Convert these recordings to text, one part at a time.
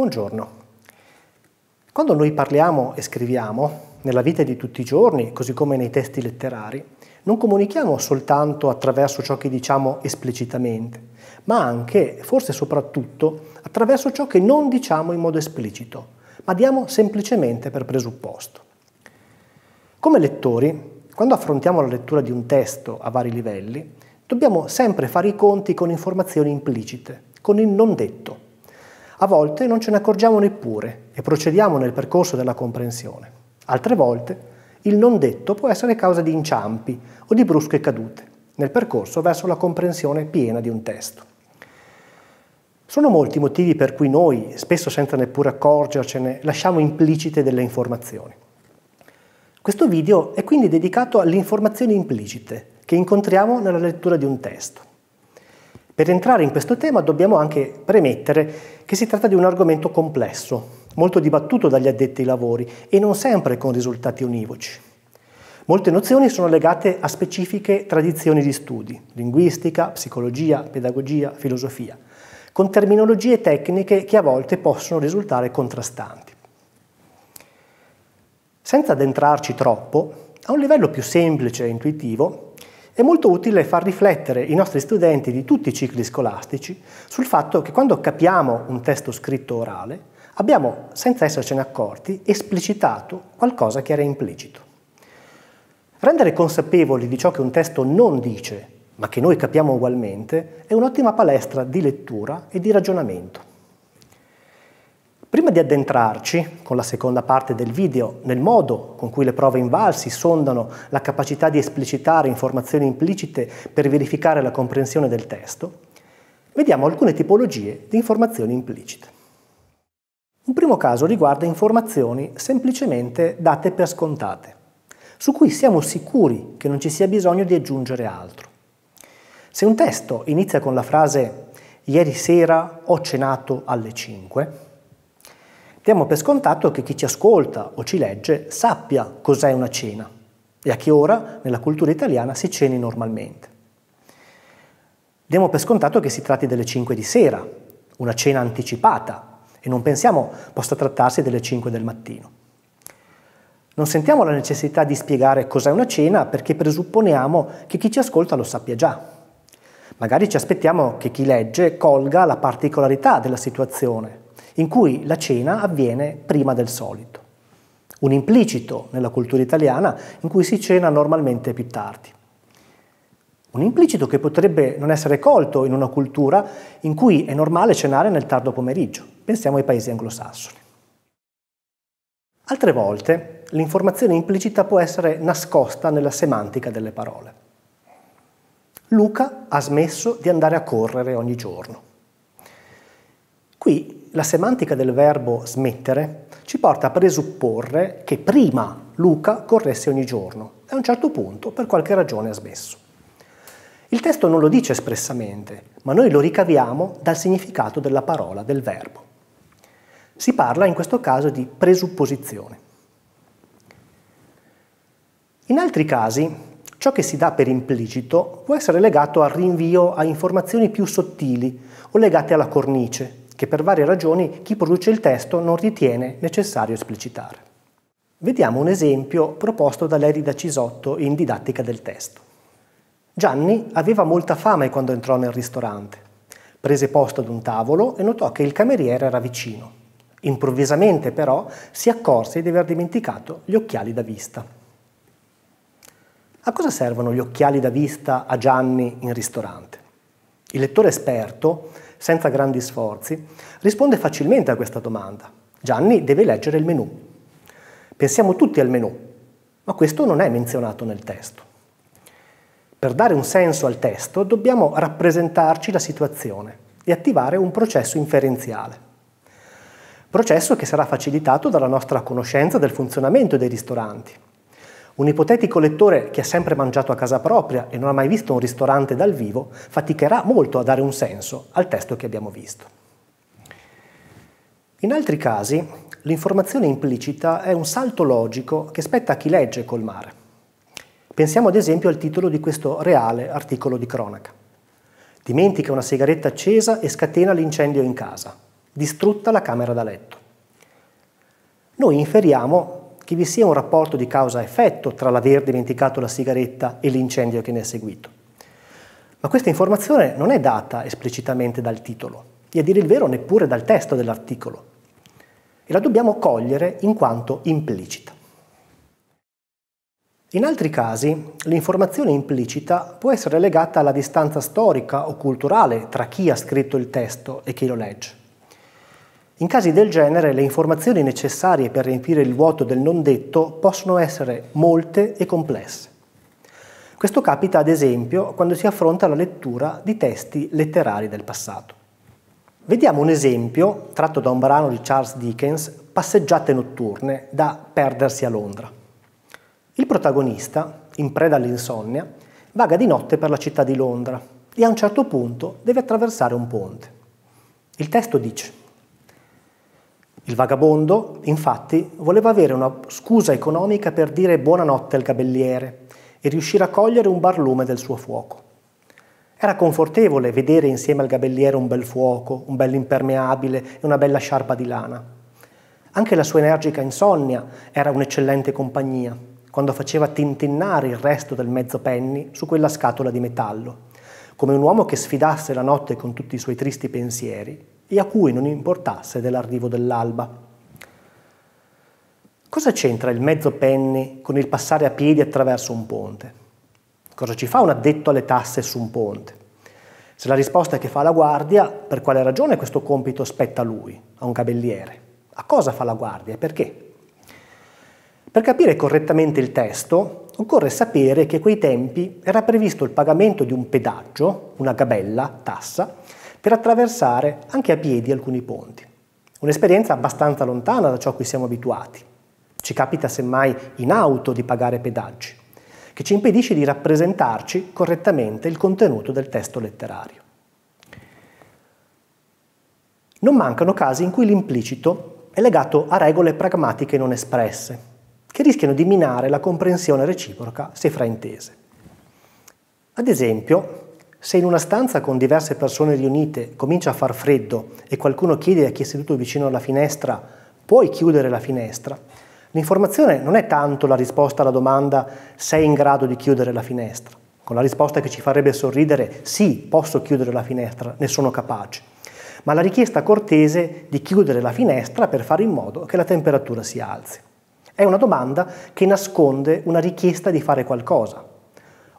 Buongiorno. Quando noi parliamo e scriviamo, nella vita di tutti i giorni, così come nei testi letterari, non comunichiamo soltanto attraverso ciò che diciamo esplicitamente, ma anche, forse soprattutto, attraverso ciò che non diciamo in modo esplicito, ma diamo semplicemente per presupposto. Come lettori, quando affrontiamo la lettura di un testo a vari livelli, dobbiamo sempre fare i conti con informazioni implicite, con il non detto a volte non ce ne accorgiamo neppure e procediamo nel percorso della comprensione. Altre volte il non detto può essere causa di inciampi o di brusche cadute nel percorso verso la comprensione piena di un testo. Sono molti i motivi per cui noi, spesso senza neppure accorgercene, lasciamo implicite delle informazioni. Questo video è quindi dedicato alle informazioni implicite che incontriamo nella lettura di un testo. Per entrare in questo tema dobbiamo anche premettere che si tratta di un argomento complesso, molto dibattuto dagli addetti ai lavori e non sempre con risultati univoci. Molte nozioni sono legate a specifiche tradizioni di studi, linguistica, psicologia, pedagogia, filosofia, con terminologie tecniche che a volte possono risultare contrastanti. Senza addentrarci troppo, a un livello più semplice e intuitivo, è molto utile far riflettere i nostri studenti di tutti i cicli scolastici sul fatto che quando capiamo un testo scritto orale abbiamo, senza essercene accorti, esplicitato qualcosa che era implicito. Rendere consapevoli di ciò che un testo non dice, ma che noi capiamo ugualmente, è un'ottima palestra di lettura e di ragionamento. Prima di addentrarci con la seconda parte del video nel modo con cui le prove invalsi sondano la capacità di esplicitare informazioni implicite per verificare la comprensione del testo, vediamo alcune tipologie di informazioni implicite. Un primo caso riguarda informazioni semplicemente date per scontate, su cui siamo sicuri che non ci sia bisogno di aggiungere altro. Se un testo inizia con la frase ieri sera ho cenato alle 5, Diamo per scontato che chi ci ascolta o ci legge sappia cos'è una cena e a che ora nella cultura italiana si ceni normalmente. Diamo per scontato che si tratti delle 5 di sera, una cena anticipata, e non pensiamo possa trattarsi delle 5 del mattino. Non sentiamo la necessità di spiegare cos'è una cena perché presupponiamo che chi ci ascolta lo sappia già. Magari ci aspettiamo che chi legge colga la particolarità della situazione in cui la cena avviene prima del solito. Un implicito nella cultura italiana in cui si cena normalmente più tardi. Un implicito che potrebbe non essere colto in una cultura in cui è normale cenare nel tardo pomeriggio. Pensiamo ai paesi anglosassoni. Altre volte l'informazione implicita può essere nascosta nella semantica delle parole. Luca ha smesso di andare a correre ogni giorno. Qui la semantica del verbo smettere ci porta a presupporre che prima Luca corresse ogni giorno e a un certo punto per qualche ragione ha smesso. Il testo non lo dice espressamente, ma noi lo ricaviamo dal significato della parola, del verbo. Si parla in questo caso di presupposizione. In altri casi, ciò che si dà per implicito può essere legato al rinvio a informazioni più sottili o legate alla cornice, che per varie ragioni chi produce il testo non ritiene necessario esplicitare. Vediamo un esempio proposto da Lerida Cisotto in Didattica del testo. Gianni aveva molta fame quando entrò nel ristorante. Prese posto ad un tavolo e notò che il cameriere era vicino. Improvvisamente però si accorse di aver dimenticato gli occhiali da vista. A cosa servono gli occhiali da vista a Gianni in ristorante? Il lettore esperto senza grandi sforzi, risponde facilmente a questa domanda. Gianni deve leggere il menù. Pensiamo tutti al menù, ma questo non è menzionato nel testo. Per dare un senso al testo dobbiamo rappresentarci la situazione e attivare un processo inferenziale. Processo che sarà facilitato dalla nostra conoscenza del funzionamento dei ristoranti, un ipotetico lettore che ha sempre mangiato a casa propria e non ha mai visto un ristorante dal vivo faticherà molto a dare un senso al testo che abbiamo visto. In altri casi, l'informazione implicita è un salto logico che spetta a chi legge col mare. Pensiamo ad esempio al titolo di questo reale articolo di cronaca. Dimentica una sigaretta accesa e scatena l'incendio in casa. Distrutta la camera da letto. Noi inferiamo che vi sia un rapporto di causa-effetto tra l'aver dimenticato la sigaretta e l'incendio che ne è seguito. Ma questa informazione non è data esplicitamente dal titolo, e a dire il vero neppure dal testo dell'articolo, e la dobbiamo cogliere in quanto implicita. In altri casi, l'informazione implicita può essere legata alla distanza storica o culturale tra chi ha scritto il testo e chi lo legge. In casi del genere le informazioni necessarie per riempire il vuoto del non detto possono essere molte e complesse. Questo capita ad esempio quando si affronta la lettura di testi letterari del passato. Vediamo un esempio tratto da un brano di Charles Dickens, Passeggiate notturne, da Perdersi a Londra. Il protagonista, in preda all'insonnia, vaga di notte per la città di Londra e a un certo punto deve attraversare un ponte. Il testo dice il vagabondo, infatti, voleva avere una scusa economica per dire buonanotte al gabelliere e riuscire a cogliere un barlume del suo fuoco. Era confortevole vedere insieme al gabelliere un bel fuoco, un bel impermeabile e una bella sciarpa di lana. Anche la sua energica insonnia era un'eccellente compagnia, quando faceva tintinnare il resto del mezzo penny su quella scatola di metallo, come un uomo che sfidasse la notte con tutti i suoi tristi pensieri e a cui non importasse dell'arrivo dell'alba. Cosa c'entra il mezzo penny con il passare a piedi attraverso un ponte? Cosa ci fa un addetto alle tasse su un ponte? Se la risposta è che fa la guardia, per quale ragione questo compito spetta a lui, a un gabelliere? A cosa fa la guardia e perché? Per capire correttamente il testo, occorre sapere che a quei tempi era previsto il pagamento di un pedaggio, una gabella, tassa, per attraversare anche a piedi alcuni ponti. Un'esperienza abbastanza lontana da ciò a cui siamo abituati. Ci capita semmai in auto di pagare pedaggi, che ci impedisce di rappresentarci correttamente il contenuto del testo letterario. Non mancano casi in cui l'implicito è legato a regole pragmatiche non espresse, che rischiano di minare la comprensione reciproca se fraintese. Ad esempio, se in una stanza con diverse persone riunite comincia a far freddo e qualcuno chiede a chi è seduto vicino alla finestra puoi chiudere la finestra, l'informazione non è tanto la risposta alla domanda sei in grado di chiudere la finestra, con la risposta che ci farebbe sorridere sì, posso chiudere la finestra, ne sono capace, ma la richiesta cortese di chiudere la finestra per fare in modo che la temperatura si alzi. È una domanda che nasconde una richiesta di fare qualcosa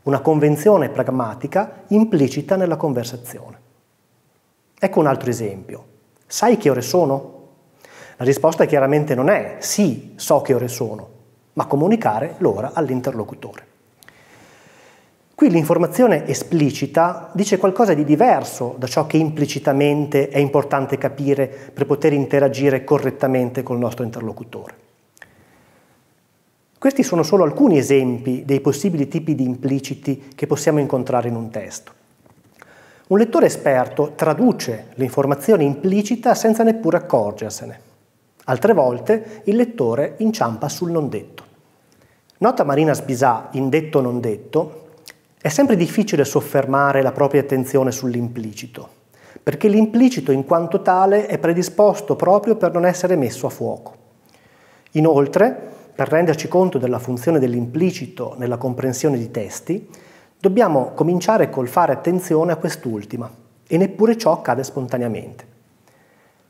una convenzione pragmatica implicita nella conversazione. Ecco un altro esempio. Sai che ore sono? La risposta chiaramente non è sì, so che ore sono, ma comunicare l'ora all'interlocutore. Qui l'informazione esplicita dice qualcosa di diverso da ciò che implicitamente è importante capire per poter interagire correttamente col nostro interlocutore. Questi sono solo alcuni esempi dei possibili tipi di impliciti che possiamo incontrare in un testo. Un lettore esperto traduce l'informazione implicita senza neppure accorgersene. Altre volte il lettore inciampa sul non detto. Nota Marina Sbisà in Detto non detto, è sempre difficile soffermare la propria attenzione sull'implicito, perché l'implicito in quanto tale è predisposto proprio per non essere messo a fuoco. Inoltre, per renderci conto della funzione dell'implicito nella comprensione di testi, dobbiamo cominciare col fare attenzione a quest'ultima, e neppure ciò accade spontaneamente.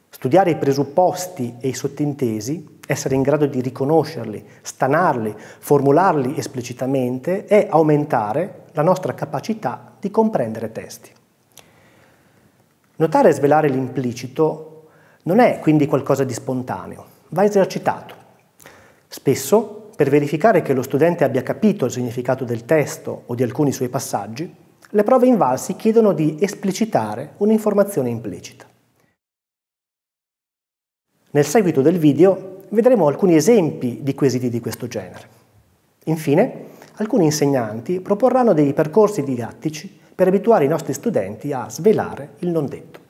Studiare i presupposti e i sottintesi, essere in grado di riconoscerli, stanarli, formularli esplicitamente è aumentare la nostra capacità di comprendere testi. Notare e svelare l'implicito non è quindi qualcosa di spontaneo, va esercitato Spesso, per verificare che lo studente abbia capito il significato del testo o di alcuni suoi passaggi, le prove invalsi chiedono di esplicitare un'informazione implicita. Nel seguito del video vedremo alcuni esempi di quesiti di questo genere. Infine, alcuni insegnanti proporranno dei percorsi didattici per abituare i nostri studenti a svelare il non detto.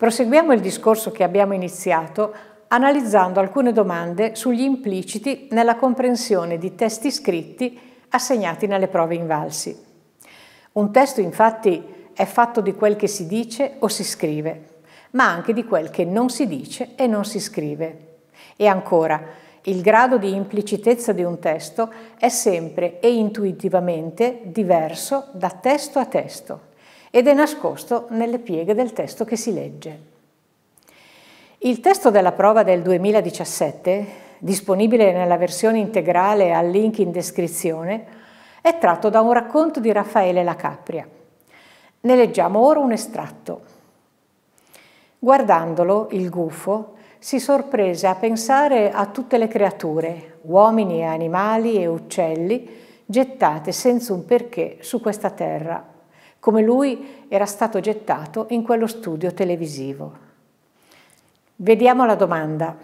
Proseguiamo il discorso che abbiamo iniziato analizzando alcune domande sugli impliciti nella comprensione di testi scritti assegnati nelle prove invalsi. Un testo infatti è fatto di quel che si dice o si scrive, ma anche di quel che non si dice e non si scrive. E ancora, il grado di implicitezza di un testo è sempre e intuitivamente diverso da testo a testo ed è nascosto nelle pieghe del testo che si legge. Il testo della prova del 2017, disponibile nella versione integrale al link in descrizione, è tratto da un racconto di Raffaele La Capria. Ne leggiamo ora un estratto. Guardandolo, il gufo si sorprese a pensare a tutte le creature, uomini e animali e uccelli, gettate senza un perché su questa terra come lui era stato gettato in quello studio televisivo. Vediamo la domanda.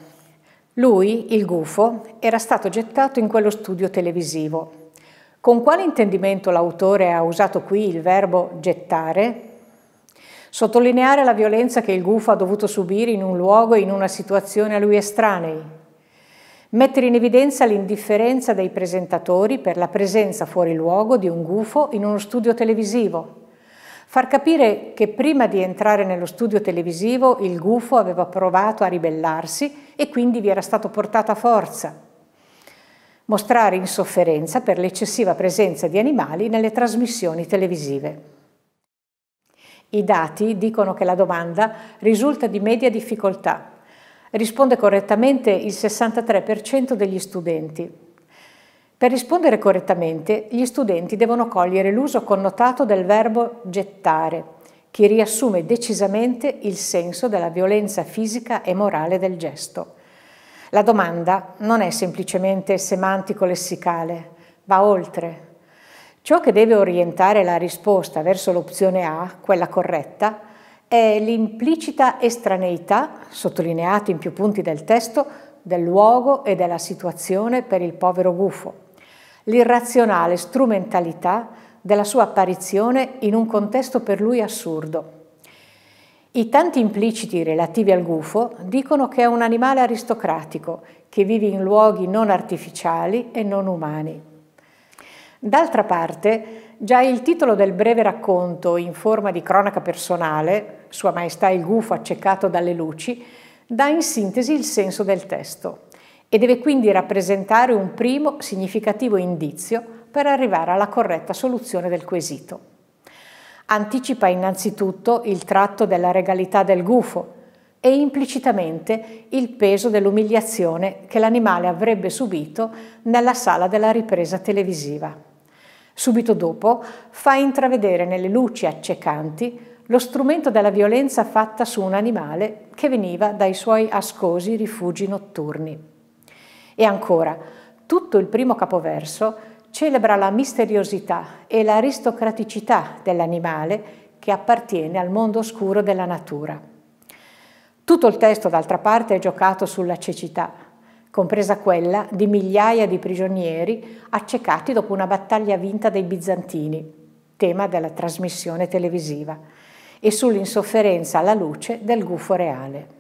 Lui, il gufo, era stato gettato in quello studio televisivo. Con quale intendimento l'autore ha usato qui il verbo gettare? Sottolineare la violenza che il gufo ha dovuto subire in un luogo e in una situazione a lui estranei. Mettere in evidenza l'indifferenza dei presentatori per la presenza fuori luogo di un gufo in uno studio televisivo Far capire che prima di entrare nello studio televisivo il gufo aveva provato a ribellarsi e quindi vi era stato portato a forza. Mostrare insofferenza per l'eccessiva presenza di animali nelle trasmissioni televisive. I dati dicono che la domanda risulta di media difficoltà. Risponde correttamente il 63% degli studenti, per rispondere correttamente, gli studenti devono cogliere l'uso connotato del verbo gettare, che riassume decisamente il senso della violenza fisica e morale del gesto. La domanda non è semplicemente semantico-lessicale, va oltre. Ciò che deve orientare la risposta verso l'opzione A, quella corretta, è l'implicita estraneità, sottolineata in più punti del testo, del luogo e della situazione per il povero gufo l'irrazionale strumentalità della sua apparizione in un contesto per lui assurdo. I tanti impliciti relativi al gufo dicono che è un animale aristocratico che vive in luoghi non artificiali e non umani. D'altra parte, già il titolo del breve racconto in forma di cronaca personale, Sua Maestà il gufo accecato dalle luci, dà in sintesi il senso del testo e deve quindi rappresentare un primo significativo indizio per arrivare alla corretta soluzione del quesito. Anticipa innanzitutto il tratto della regalità del gufo e implicitamente il peso dell'umiliazione che l'animale avrebbe subito nella sala della ripresa televisiva. Subito dopo fa intravedere nelle luci accecanti lo strumento della violenza fatta su un animale che veniva dai suoi ascosi rifugi notturni. E ancora, tutto il primo capoverso celebra la misteriosità e l'aristocraticità dell'animale che appartiene al mondo oscuro della natura. Tutto il testo, d'altra parte, è giocato sulla cecità, compresa quella di migliaia di prigionieri accecati dopo una battaglia vinta dai bizantini, tema della trasmissione televisiva, e sull'insofferenza alla luce del gufo reale.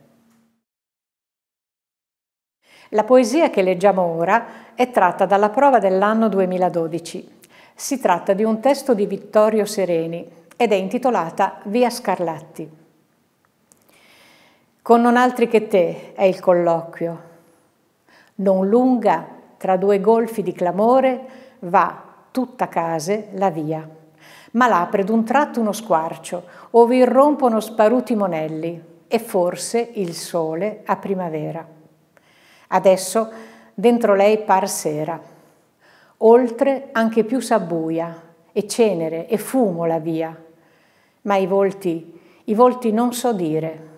La poesia che leggiamo ora è tratta dalla prova dell'anno 2012. Si tratta di un testo di Vittorio Sereni ed è intitolata Via Scarlatti. Con non altri che te è il colloquio. Non lunga, tra due golfi di clamore, va tutta case la via. Ma l'apre d'un tratto uno squarcio, ove irrompono sparuti monelli e forse il sole a primavera. Adesso dentro lei par sera. Oltre anche più s'abbuia, e cenere e fumo la via. Ma i volti, i volti non so dire,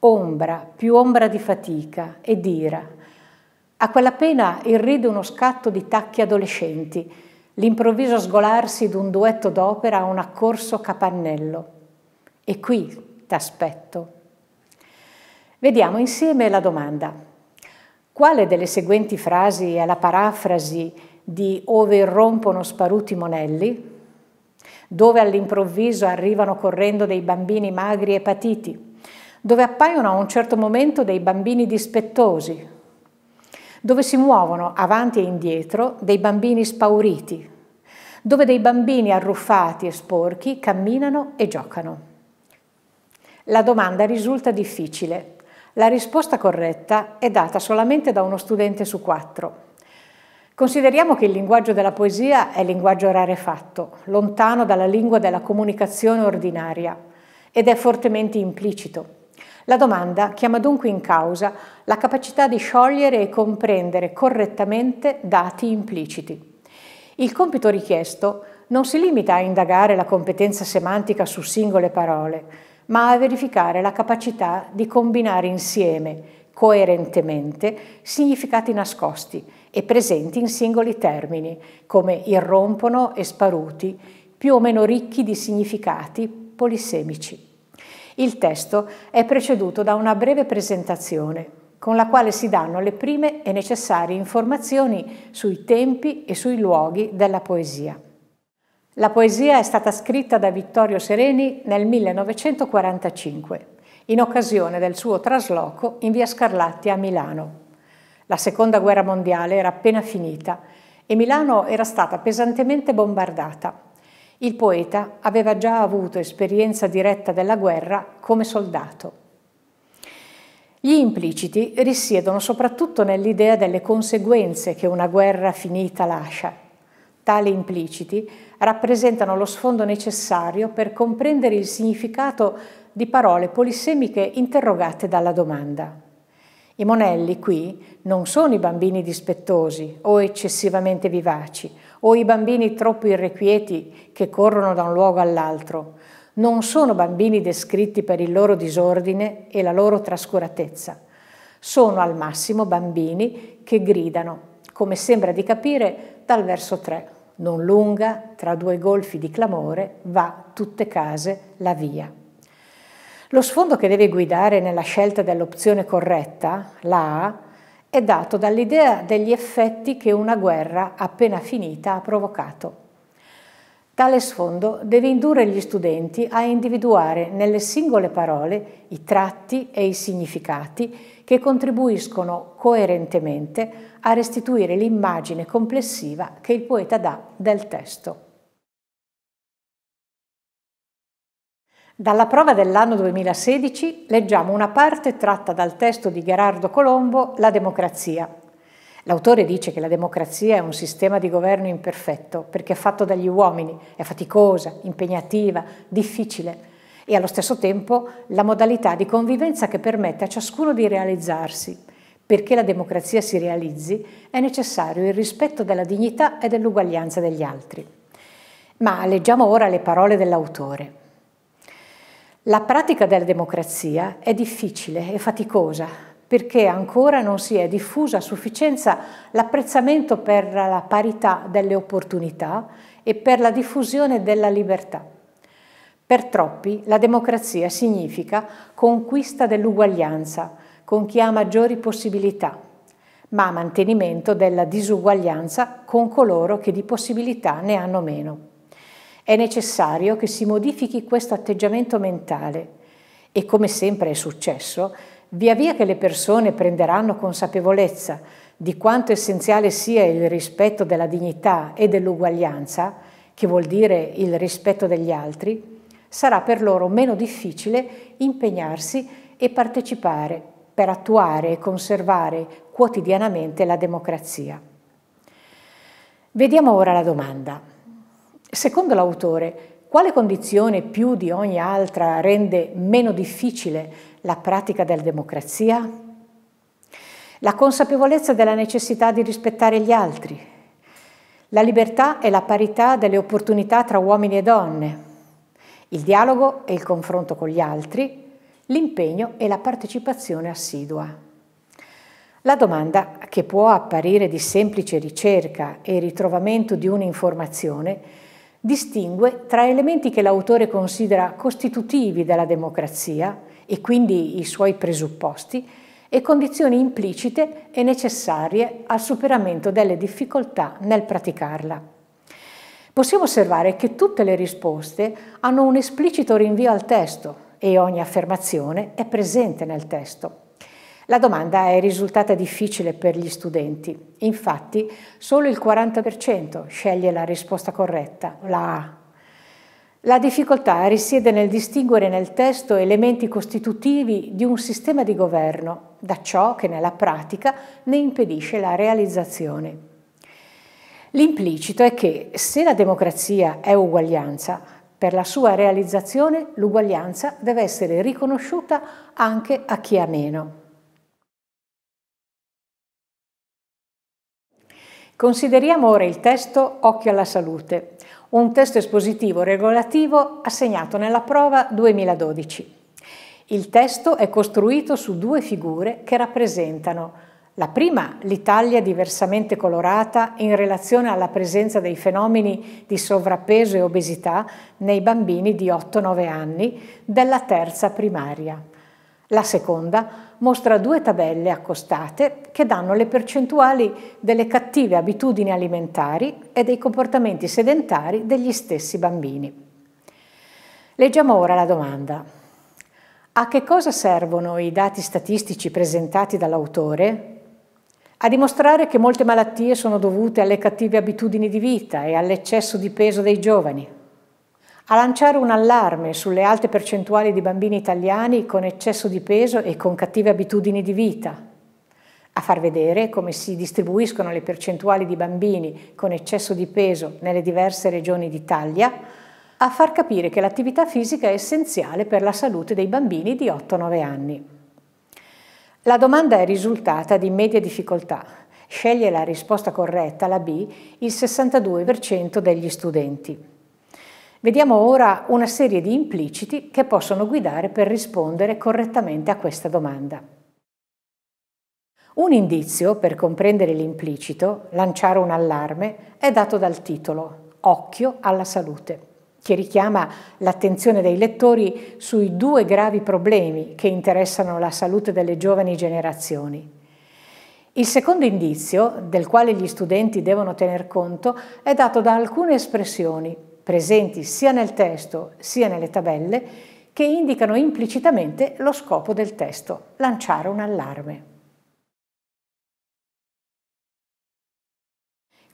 ombra, più ombra di fatica e d'ira. A quella pena irride uno scatto di tacchi adolescenti, l'improvviso sgolarsi d'un duetto d'opera a un accorso capannello. E qui t'aspetto. Vediamo insieme la domanda. Quale delle seguenti frasi è la parafrasi di Ove irrompono sparuti monelli? Dove all'improvviso arrivano correndo dei bambini magri e patiti? Dove appaiono a un certo momento dei bambini dispettosi? Dove si muovono avanti e indietro dei bambini spauriti? Dove dei bambini arruffati e sporchi camminano e giocano? La domanda risulta difficile, la risposta corretta è data solamente da uno studente su quattro. Consideriamo che il linguaggio della poesia è linguaggio rarefatto, lontano dalla lingua della comunicazione ordinaria ed è fortemente implicito. La domanda chiama dunque in causa la capacità di sciogliere e comprendere correttamente dati impliciti. Il compito richiesto non si limita a indagare la competenza semantica su singole parole, ma a verificare la capacità di combinare insieme, coerentemente, significati nascosti e presenti in singoli termini, come irrompono e sparuti, più o meno ricchi di significati polisemici. Il testo è preceduto da una breve presentazione con la quale si danno le prime e necessarie informazioni sui tempi e sui luoghi della poesia. La poesia è stata scritta da Vittorio Sereni nel 1945, in occasione del suo trasloco in via Scarlatti a Milano. La seconda guerra mondiale era appena finita e Milano era stata pesantemente bombardata. Il poeta aveva già avuto esperienza diretta della guerra come soldato. Gli impliciti risiedono soprattutto nell'idea delle conseguenze che una guerra finita lascia tali impliciti rappresentano lo sfondo necessario per comprendere il significato di parole polissemiche interrogate dalla domanda. I monelli qui non sono i bambini dispettosi o eccessivamente vivaci o i bambini troppo irrequieti che corrono da un luogo all'altro. Non sono bambini descritti per il loro disordine e la loro trascuratezza. Sono al massimo bambini che gridano, come sembra di capire dal verso 3 non lunga, tra due golfi di clamore, va tutte case la via. Lo sfondo che deve guidare nella scelta dell'opzione corretta, la A, è dato dall'idea degli effetti che una guerra appena finita ha provocato. Tale sfondo deve indurre gli studenti a individuare nelle singole parole i tratti e i significati che contribuiscono coerentemente a restituire l'immagine complessiva che il poeta dà del testo. Dalla prova dell'anno 2016 leggiamo una parte tratta dal testo di Gerardo Colombo, La democrazia. L'autore dice che la democrazia è un sistema di governo imperfetto perché è fatto dagli uomini, è faticosa, impegnativa, difficile, e allo stesso tempo la modalità di convivenza che permette a ciascuno di realizzarsi. Perché la democrazia si realizzi è necessario il rispetto della dignità e dell'uguaglianza degli altri. Ma leggiamo ora le parole dell'autore. La pratica della democrazia è difficile e faticosa perché ancora non si è diffusa a sufficienza l'apprezzamento per la parità delle opportunità e per la diffusione della libertà. Per troppi la democrazia significa conquista dell'uguaglianza con chi ha maggiori possibilità, ma mantenimento della disuguaglianza con coloro che di possibilità ne hanno meno. È necessario che si modifichi questo atteggiamento mentale e come sempre è successo, via via che le persone prenderanno consapevolezza di quanto essenziale sia il rispetto della dignità e dell'uguaglianza, che vuol dire il rispetto degli altri, sarà per loro meno difficile impegnarsi e partecipare per attuare e conservare quotidianamente la democrazia. Vediamo ora la domanda. Secondo l'autore, quale condizione più di ogni altra rende meno difficile la pratica della democrazia? La consapevolezza della necessità di rispettare gli altri, la libertà e la parità delle opportunità tra uomini e donne, il dialogo e il confronto con gli altri, l'impegno e la partecipazione assidua. La domanda, che può apparire di semplice ricerca e ritrovamento di un'informazione, distingue tra elementi che l'autore considera costitutivi della democrazia e quindi i suoi presupposti e condizioni implicite e necessarie al superamento delle difficoltà nel praticarla possiamo osservare che tutte le risposte hanno un esplicito rinvio al testo e ogni affermazione è presente nel testo. La domanda è risultata difficile per gli studenti, infatti solo il 40% sceglie la risposta corretta, la A. La difficoltà risiede nel distinguere nel testo elementi costitutivi di un sistema di governo da ciò che nella pratica ne impedisce la realizzazione. L'implicito è che se la democrazia è uguaglianza, per la sua realizzazione l'uguaglianza deve essere riconosciuta anche a chi ha meno. Consideriamo ora il testo Occhio alla salute, un testo espositivo regolativo assegnato nella prova 2012. Il testo è costruito su due figure che rappresentano la prima, l'Italia diversamente colorata in relazione alla presenza dei fenomeni di sovrappeso e obesità nei bambini di 8-9 anni della terza primaria. La seconda mostra due tabelle accostate che danno le percentuali delle cattive abitudini alimentari e dei comportamenti sedentari degli stessi bambini. Leggiamo ora la domanda. A che cosa servono i dati statistici presentati dall'autore a dimostrare che molte malattie sono dovute alle cattive abitudini di vita e all'eccesso di peso dei giovani, a lanciare un allarme sulle alte percentuali di bambini italiani con eccesso di peso e con cattive abitudini di vita, a far vedere come si distribuiscono le percentuali di bambini con eccesso di peso nelle diverse regioni d'Italia, a far capire che l'attività fisica è essenziale per la salute dei bambini di 8-9 anni. La domanda è risultata di media difficoltà. Sceglie la risposta corretta, la B, il 62% degli studenti. Vediamo ora una serie di impliciti che possono guidare per rispondere correttamente a questa domanda. Un indizio per comprendere l'implicito, lanciare un allarme, è dato dal titolo Occhio alla salute che richiama l'attenzione dei lettori sui due gravi problemi che interessano la salute delle giovani generazioni. Il secondo indizio, del quale gli studenti devono tener conto, è dato da alcune espressioni, presenti sia nel testo sia nelle tabelle, che indicano implicitamente lo scopo del testo, lanciare un allarme.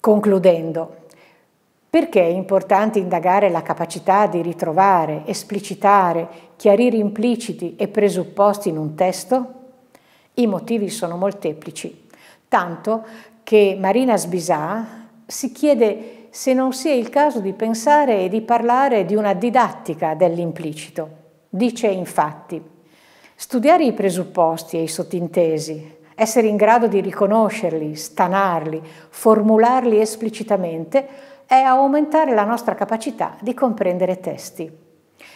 Concludendo, perché è importante indagare la capacità di ritrovare, esplicitare, chiarire impliciti e presupposti in un testo? I motivi sono molteplici, tanto che Marina Sbisà si chiede se non sia il caso di pensare e di parlare di una didattica dell'implicito. Dice infatti, studiare i presupposti e i sottintesi, essere in grado di riconoscerli, stanarli, formularli esplicitamente, è aumentare la nostra capacità di comprendere testi.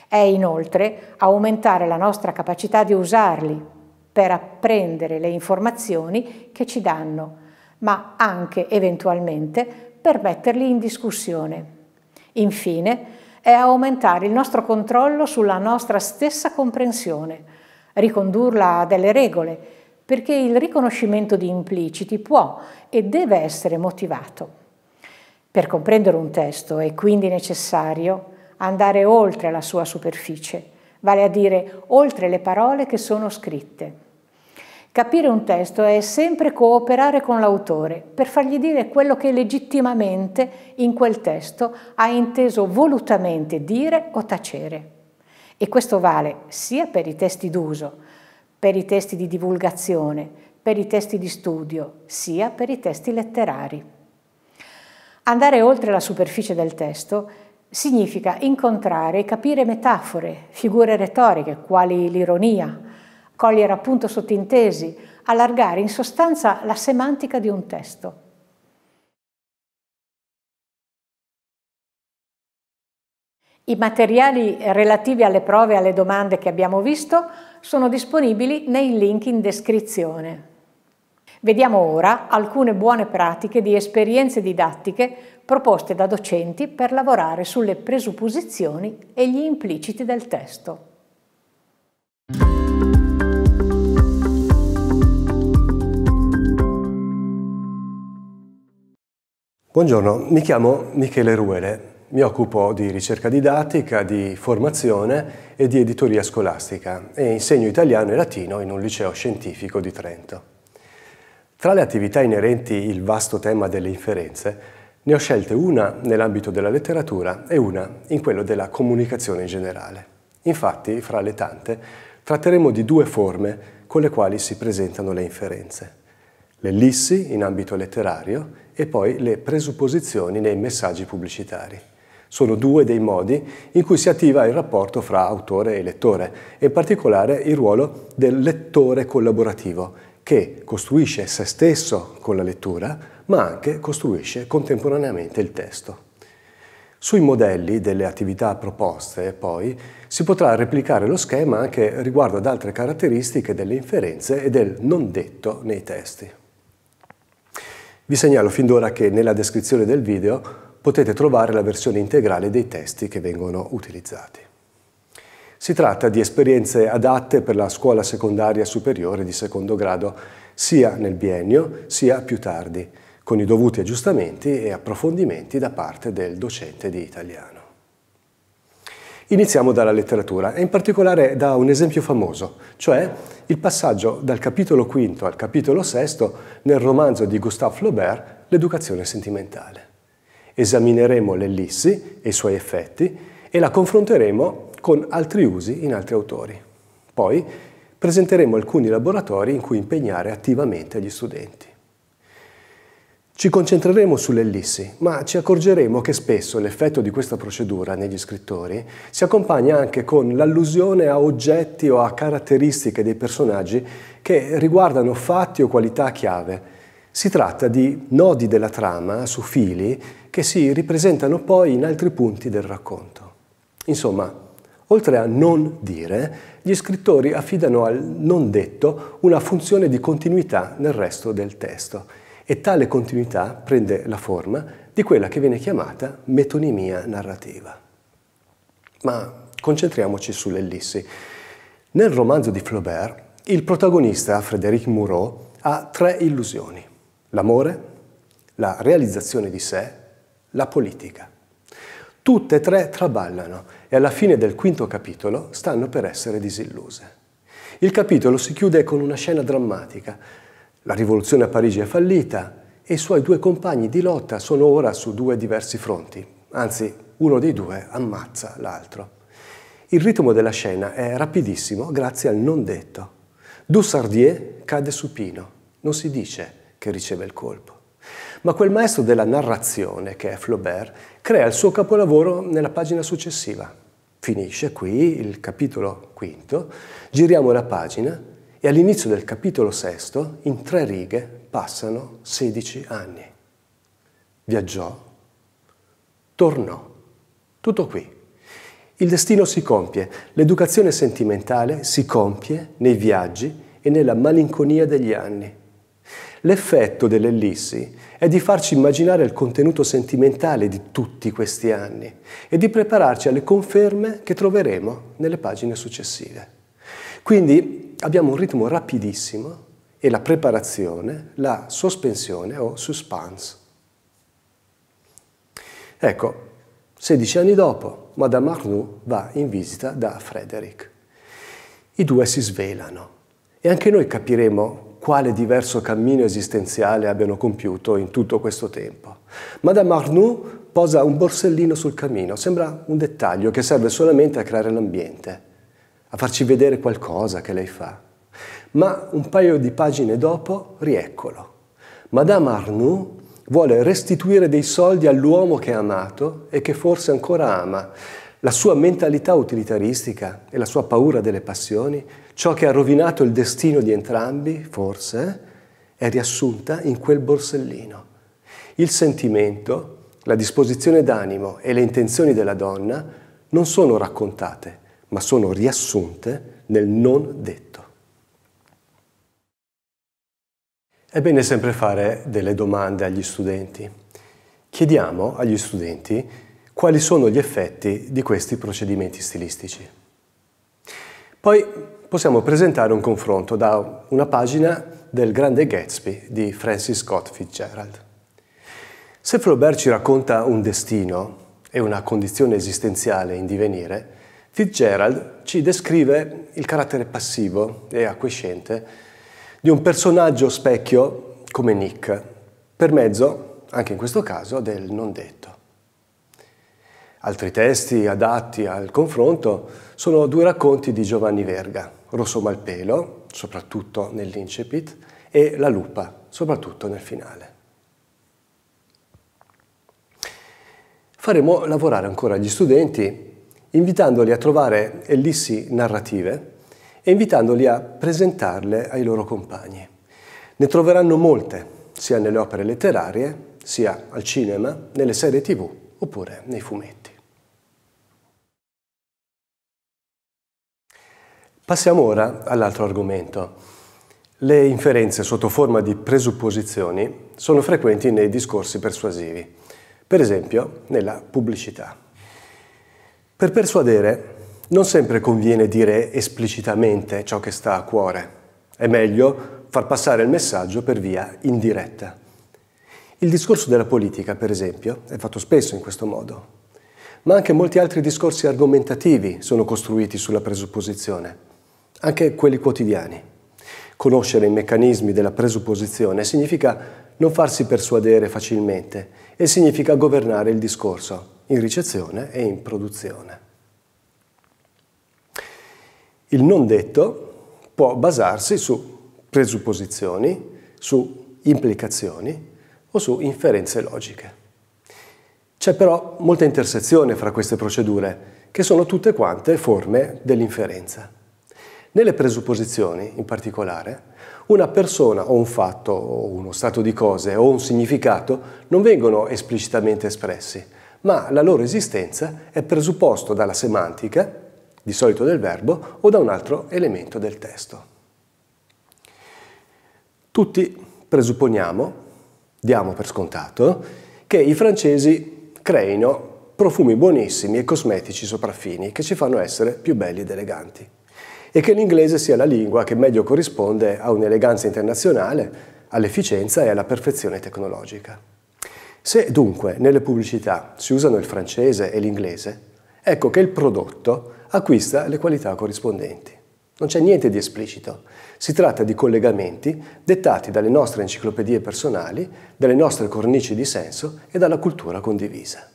È inoltre aumentare la nostra capacità di usarli per apprendere le informazioni che ci danno, ma anche eventualmente per metterli in discussione. Infine, è aumentare il nostro controllo sulla nostra stessa comprensione, ricondurla a delle regole, perché il riconoscimento di impliciti può e deve essere motivato. Per comprendere un testo è quindi necessario andare oltre la sua superficie, vale a dire oltre le parole che sono scritte. Capire un testo è sempre cooperare con l'autore per fargli dire quello che legittimamente in quel testo ha inteso volutamente dire o tacere. E questo vale sia per i testi d'uso, per i testi di divulgazione, per i testi di studio, sia per i testi letterari. Andare oltre la superficie del testo significa incontrare e capire metafore, figure retoriche, quali l'ironia, cogliere appunto sottintesi, allargare in sostanza la semantica di un testo. I materiali relativi alle prove e alle domande che abbiamo visto sono disponibili nei link in descrizione. Vediamo ora alcune buone pratiche di esperienze didattiche proposte da docenti per lavorare sulle presupposizioni e gli impliciti del testo. Buongiorno, mi chiamo Michele Ruele, mi occupo di ricerca didattica, di formazione e di editoria scolastica e insegno italiano e latino in un liceo scientifico di Trento. Tra le attività inerenti il vasto tema delle inferenze, ne ho scelte una nell'ambito della letteratura e una in quello della comunicazione in generale. Infatti, fra le tante, tratteremo di due forme con le quali si presentano le inferenze. L'ellissi in ambito letterario e poi le presupposizioni nei messaggi pubblicitari. Sono due dei modi in cui si attiva il rapporto fra autore e lettore, e in particolare il ruolo del lettore collaborativo, che costruisce se stesso con la lettura, ma anche costruisce contemporaneamente il testo. Sui modelli delle attività proposte, poi, si potrà replicare lo schema anche riguardo ad altre caratteristiche delle inferenze e del non detto nei testi. Vi segnalo fin d'ora che nella descrizione del video potete trovare la versione integrale dei testi che vengono utilizzati. Si tratta di esperienze adatte per la scuola secondaria superiore di secondo grado, sia nel biennio sia più tardi, con i dovuti aggiustamenti e approfondimenti da parte del docente di italiano. Iniziamo dalla letteratura e in particolare da un esempio famoso, cioè il passaggio dal capitolo V al capitolo sesto nel romanzo di Gustave Flaubert L'educazione sentimentale. Esamineremo l'ellissi e i suoi effetti e la confronteremo con altri usi in altri autori. Poi presenteremo alcuni laboratori in cui impegnare attivamente gli studenti. Ci concentreremo sull'ellissi, ma ci accorgeremo che spesso l'effetto di questa procedura negli scrittori si accompagna anche con l'allusione a oggetti o a caratteristiche dei personaggi che riguardano fatti o qualità chiave. Si tratta di nodi della trama su fili che si ripresentano poi in altri punti del racconto. Insomma, Oltre a non dire, gli scrittori affidano al non detto una funzione di continuità nel resto del testo e tale continuità prende la forma di quella che viene chiamata metonimia narrativa. Ma concentriamoci sull'ellissi. Nel romanzo di Flaubert, il protagonista, Frédéric Moreau, ha tre illusioni. L'amore, la realizzazione di sé, la politica. Tutte e tre traballano e alla fine del quinto capitolo stanno per essere disilluse. Il capitolo si chiude con una scena drammatica. La rivoluzione a Parigi è fallita e i suoi due compagni di lotta sono ora su due diversi fronti, anzi uno dei due ammazza l'altro. Il ritmo della scena è rapidissimo grazie al non detto. Dussardier cade supino, non si dice che riceve il colpo. Ma quel maestro della narrazione, che è Flaubert, crea il suo capolavoro nella pagina successiva. Finisce qui il capitolo quinto, giriamo la pagina e all'inizio del capitolo sesto, in tre righe, passano 16 anni. Viaggiò, tornò. Tutto qui. Il destino si compie, l'educazione sentimentale si compie nei viaggi e nella malinconia degli anni. L'effetto dell'ellissi è di farci immaginare il contenuto sentimentale di tutti questi anni e di prepararci alle conferme che troveremo nelle pagine successive. Quindi abbiamo un ritmo rapidissimo e la preparazione, la sospensione o suspense. Ecco, 16 anni dopo, Madame Arnoux va in visita da Frederick. I due si svelano e anche noi capiremo quale diverso cammino esistenziale abbiano compiuto in tutto questo tempo. Madame Arnoux posa un borsellino sul camino, sembra un dettaglio che serve solamente a creare l'ambiente, a farci vedere qualcosa che lei fa. Ma un paio di pagine dopo, rieccolo. Madame Arnoux vuole restituire dei soldi all'uomo che ha amato e che forse ancora ama. La sua mentalità utilitaristica e la sua paura delle passioni Ciò che ha rovinato il destino di entrambi, forse, è riassunta in quel borsellino. Il sentimento, la disposizione d'animo e le intenzioni della donna non sono raccontate, ma sono riassunte nel non detto. È bene sempre fare delle domande agli studenti. Chiediamo agli studenti quali sono gli effetti di questi procedimenti stilistici. Poi possiamo presentare un confronto da una pagina del Grande Gatsby di Francis Scott Fitzgerald. Se Flaubert ci racconta un destino e una condizione esistenziale in divenire, Fitzgerald ci descrive il carattere passivo e acquiescente di un personaggio specchio come Nick, per mezzo, anche in questo caso, del non detto. Altri testi adatti al confronto sono due racconti di Giovanni Verga, rosso malpelo, soprattutto nell'incipit, e la lupa, soprattutto nel finale. Faremo lavorare ancora gli studenti, invitandoli a trovare ellissi narrative e invitandoli a presentarle ai loro compagni. Ne troveranno molte, sia nelle opere letterarie, sia al cinema, nelle serie tv oppure nei fumetti. Passiamo ora all'altro argomento. Le inferenze sotto forma di presupposizioni sono frequenti nei discorsi persuasivi, per esempio nella pubblicità. Per persuadere non sempre conviene dire esplicitamente ciò che sta a cuore, è meglio far passare il messaggio per via indiretta. Il discorso della politica, per esempio, è fatto spesso in questo modo, ma anche molti altri discorsi argomentativi sono costruiti sulla presupposizione anche quelli quotidiani. Conoscere i meccanismi della presupposizione significa non farsi persuadere facilmente e significa governare il discorso in ricezione e in produzione. Il non detto può basarsi su presupposizioni, su implicazioni o su inferenze logiche. C'è però molta intersezione fra queste procedure, che sono tutte quante forme dell'inferenza. Nelle presupposizioni, in particolare, una persona o un fatto o uno stato di cose o un significato non vengono esplicitamente espressi, ma la loro esistenza è presupposto dalla semantica, di solito del verbo, o da un altro elemento del testo. Tutti presupponiamo, diamo per scontato, che i francesi creino profumi buonissimi e cosmetici sopraffini che ci fanno essere più belli ed eleganti e che l'inglese sia la lingua che meglio corrisponde a un'eleganza internazionale, all'efficienza e alla perfezione tecnologica. Se dunque nelle pubblicità si usano il francese e l'inglese, ecco che il prodotto acquista le qualità corrispondenti. Non c'è niente di esplicito, si tratta di collegamenti dettati dalle nostre enciclopedie personali, dalle nostre cornici di senso e dalla cultura condivisa.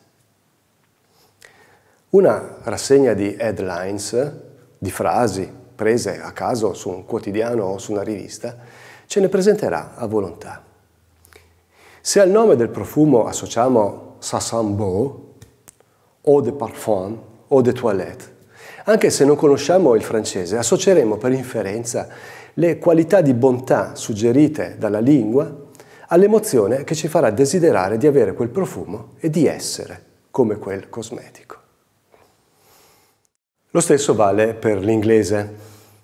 Una rassegna di headlines, di frasi, prese a caso su un quotidiano o su una rivista, ce ne presenterà a volontà. Se al nome del profumo associamo Sassambo, eau de parfum, eau de toilette, anche se non conosciamo il francese, associeremo per inferenza le qualità di bontà suggerite dalla lingua all'emozione che ci farà desiderare di avere quel profumo e di essere come quel cosmetico. Lo stesso vale per l'inglese,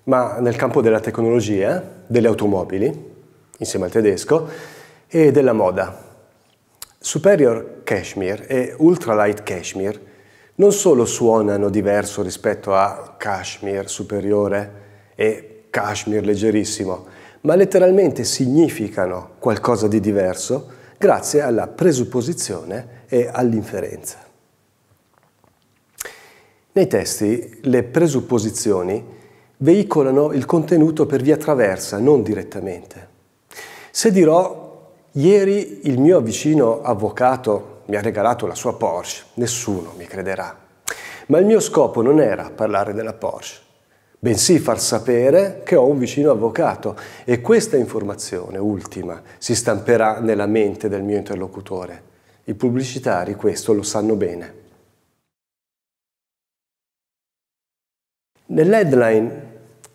ma nel campo della tecnologia, delle automobili, insieme al tedesco, e della moda. Superior Cashmere e Ultralight Cashmere non solo suonano diverso rispetto a Kashmir superiore e Kashmir leggerissimo, ma letteralmente significano qualcosa di diverso grazie alla presupposizione e all'inferenza. Nei testi le presupposizioni veicolano il contenuto per via traversa, non direttamente. Se dirò, ieri il mio vicino avvocato mi ha regalato la sua Porsche, nessuno mi crederà. Ma il mio scopo non era parlare della Porsche, bensì far sapere che ho un vicino avvocato e questa informazione ultima si stamperà nella mente del mio interlocutore. I pubblicitari questo lo sanno bene. Nell'headline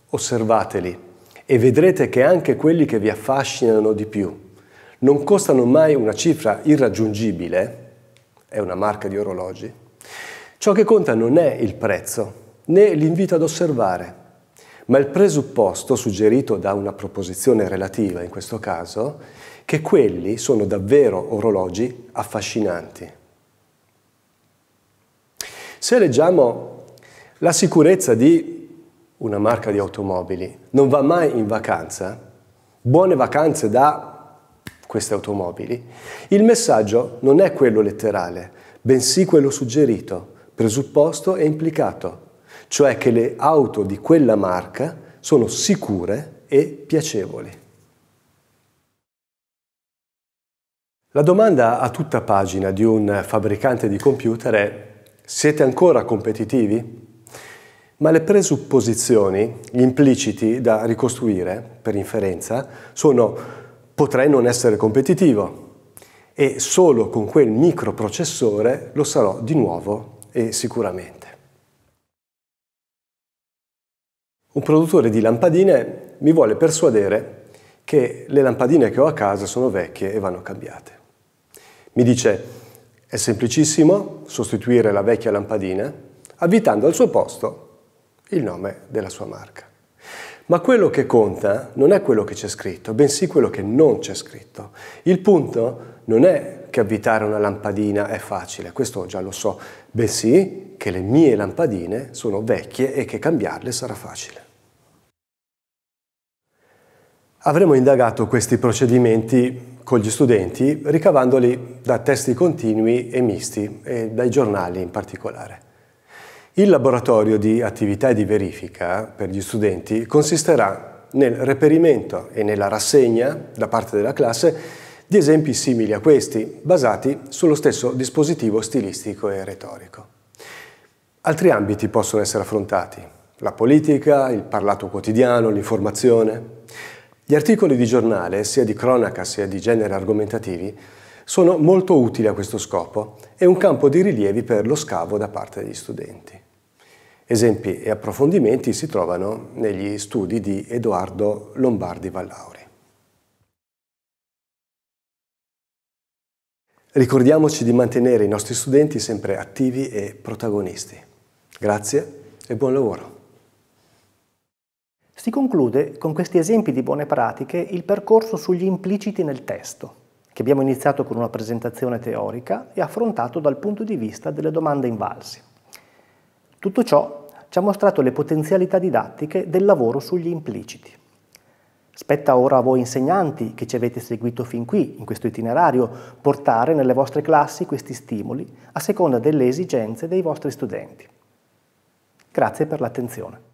osservateli e vedrete che anche quelli che vi affascinano di più non costano mai una cifra irraggiungibile, è una marca di orologi, ciò che conta non è il prezzo né l'invito ad osservare, ma il presupposto suggerito da una proposizione relativa in questo caso, che quelli sono davvero orologi affascinanti. Se leggiamo la sicurezza di una marca di automobili non va mai in vacanza. Buone vacanze da queste automobili. Il messaggio non è quello letterale, bensì quello suggerito, presupposto e implicato, cioè che le auto di quella marca sono sicure e piacevoli. La domanda a tutta pagina di un fabbricante di computer è siete ancora competitivi? Ma le presupposizioni gli impliciti da ricostruire, per inferenza, sono potrei non essere competitivo e solo con quel microprocessore lo sarò di nuovo e sicuramente. Un produttore di lampadine mi vuole persuadere che le lampadine che ho a casa sono vecchie e vanno cambiate. Mi dice, è semplicissimo sostituire la vecchia lampadina, avvitando al suo posto il nome della sua marca. Ma quello che conta non è quello che c'è scritto, bensì quello che non c'è scritto. Il punto non è che avvitare una lampadina è facile, questo già lo so, bensì che le mie lampadine sono vecchie e che cambiarle sarà facile. Avremo indagato questi procedimenti con gli studenti, ricavandoli da testi continui e misti e dai giornali in particolare. Il laboratorio di attività e di verifica per gli studenti consisterà nel reperimento e nella rassegna da parte della classe di esempi simili a questi, basati sullo stesso dispositivo stilistico e retorico. Altri ambiti possono essere affrontati, la politica, il parlato quotidiano, l'informazione. Gli articoli di giornale, sia di cronaca sia di genere argomentativi, sono molto utili a questo scopo e un campo di rilievi per lo scavo da parte degli studenti. Esempi e approfondimenti si trovano negli studi di Edoardo Lombardi Vallauri. Ricordiamoci di mantenere i nostri studenti sempre attivi e protagonisti. Grazie e buon lavoro! Si conclude con questi esempi di buone pratiche il percorso sugli impliciti nel testo, che abbiamo iniziato con una presentazione teorica e affrontato dal punto di vista delle domande invalsi. Tutto ciò ci ha mostrato le potenzialità didattiche del lavoro sugli impliciti. Spetta ora a voi insegnanti che ci avete seguito fin qui, in questo itinerario, portare nelle vostre classi questi stimoli a seconda delle esigenze dei vostri studenti. Grazie per l'attenzione.